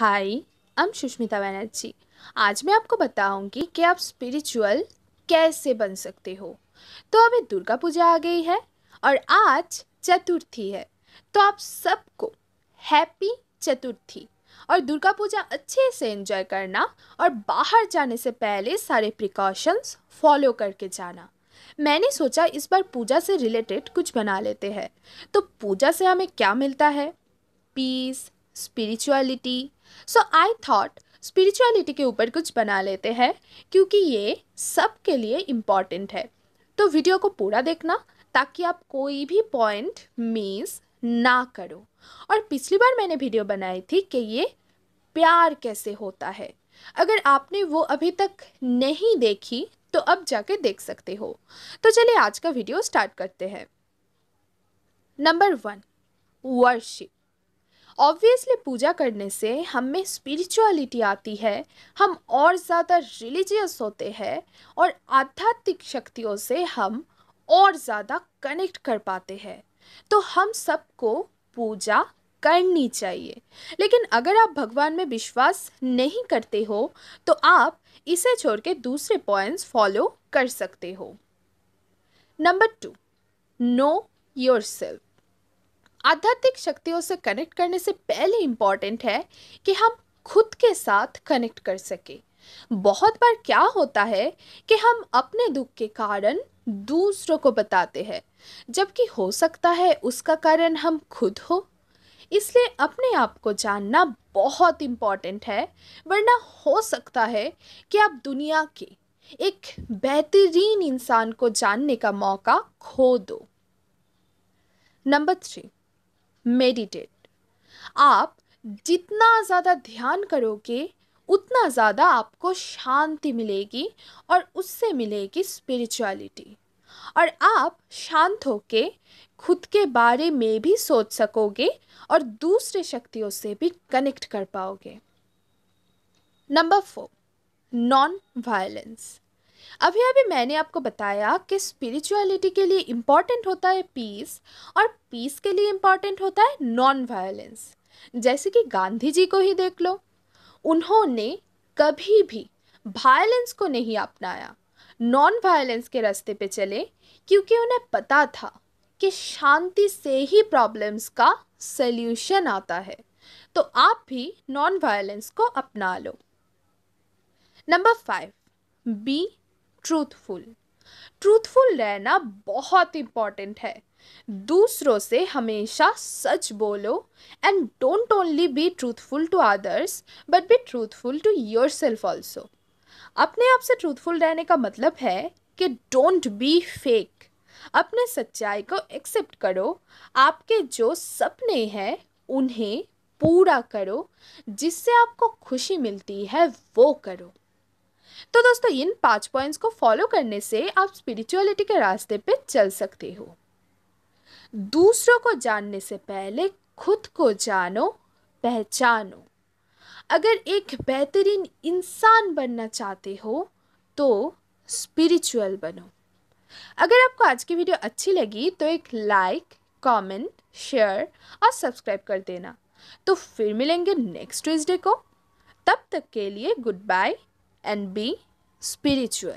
हाय हम सुष्मिता बनर्जी आज मैं आपको बताऊंगी कि आप स्पिरिचुअल कैसे बन सकते हो तो अभी दुर्गा पूजा आ गई है और आज चतुर्थी है तो आप सबको हैप्पी चतुर्थी और दुर्गा पूजा अच्छे से एंजॉय करना और बाहर जाने से पहले सारे प्रिकॉशंस फॉलो करके जाना मैंने सोचा इस बार पूजा से रिलेटेड कुछ बना लेते हैं तो पूजा से हमें क्या मिलता है peace spirituality so I thought spirituality के ऊपर कुछ बना लेते हैं क्योंकि ये सब के लिए इम्पॉर्टेंट है तो वीडियो को पूरा देखना ताकि आप कोई भी पॉइंट मिस ना करो और पिछली बार मैंने वीडियो बनाई थी कि ये प्यार कैसे होता है अगर आपने वो अभी तक नहीं देखी तो अब जाके देख सकते हो तो चलिए आज का वीडियो स्टार्ट करते हैं नंबर वन वर्शिप ऑब्वियसली पूजा करने से हम में स्पिरिचुअलिटी आती है हम और ज़्यादा रिलीजियस होते हैं और आध्यात्मिक शक्तियों से हम और ज़्यादा कनेक्ट कर पाते हैं तो हम सबको पूजा करनी चाहिए लेकिन अगर आप भगवान में विश्वास नहीं करते हो तो आप इसे छोड़ के दूसरे पॉइंट्स फॉलो कर सकते हो number two know yourself आध्यात्मिक शक्तियों से कनेक्ट करने से पहले इम्पॉर्टेंट है कि हम खुद के साथ कनेक्ट कर सकें बहुत बार क्या होता है कि हम अपने दुख के कारण दूसरों को बताते हैं जबकि हो सकता है उसका कारण हम खुद हो इसलिए अपने आप को जानना बहुत इम्पॉर्टेंट है वरना हो सकता है कि आप दुनिया के एक बेहतरीन इंसान को जानने का मौका खो दो नंबर थ्री मेडिटेट आप जितना ज़्यादा ध्यान करोगे उतना ज़्यादा आपको शांति मिलेगी और उससे मिलेगी स्पिरिचुअलिटी और आप शांत होके खुद के बारे में भी सोच सकोगे और दूसरे शक्तियों से भी कनेक्ट कर पाओगे नंबर फोर नॉन वायलेंस अभी अभी मैंने आपको बताया कि स्पिरिचुअलिटी के लिए इम्पॉर्टेंट होता है पीस और पीस के लिए इम्पॉर्टेंट होता है नॉन वायलेंस जैसे कि गांधी जी को ही देख लो उन्होंने कभी भी वायलेंस को नहीं अपनाया नॉन वायलेंस के रास्ते पे चले क्योंकि उन्हें पता था कि शांति से ही प्रॉब्लम्स का सल्यूशन आता है तो आप भी नॉन वायलेंस को अपना लो number five be truthful truthful रहना बहुत इम्पॉर्टेंट है दूसरों से हमेशा सच बोलो and don't only be truthful to others but be truthful to yourself also अपने आप से ट्रूथफुल रहने का मतलब है कि डोंट बी फेक अपने सच्चाई को एक्सेप्ट करो आपके जो सपने हैं उन्हें पूरा करो जिससे आपको खुशी मिलती है वो करो तो दोस्तों इन पांच पॉइंट्स को फॉलो करने से आप स्पिरिचुअलिटी के रास्ते पे चल सकते हो दूसरों को जानने से पहले खुद को जानो पहचानो अगर एक बेहतरीन इंसान बनना चाहते हो तो स्पिरिचुअल बनो अगर आपको आज की वीडियो अच्छी लगी तो एक लाइक कमेंट, शेयर और सब्सक्राइब कर देना तो फिर मिलेंगे नेक्स्ट ट्यूजडे को तब तक के लिए goodbye and be spiritual.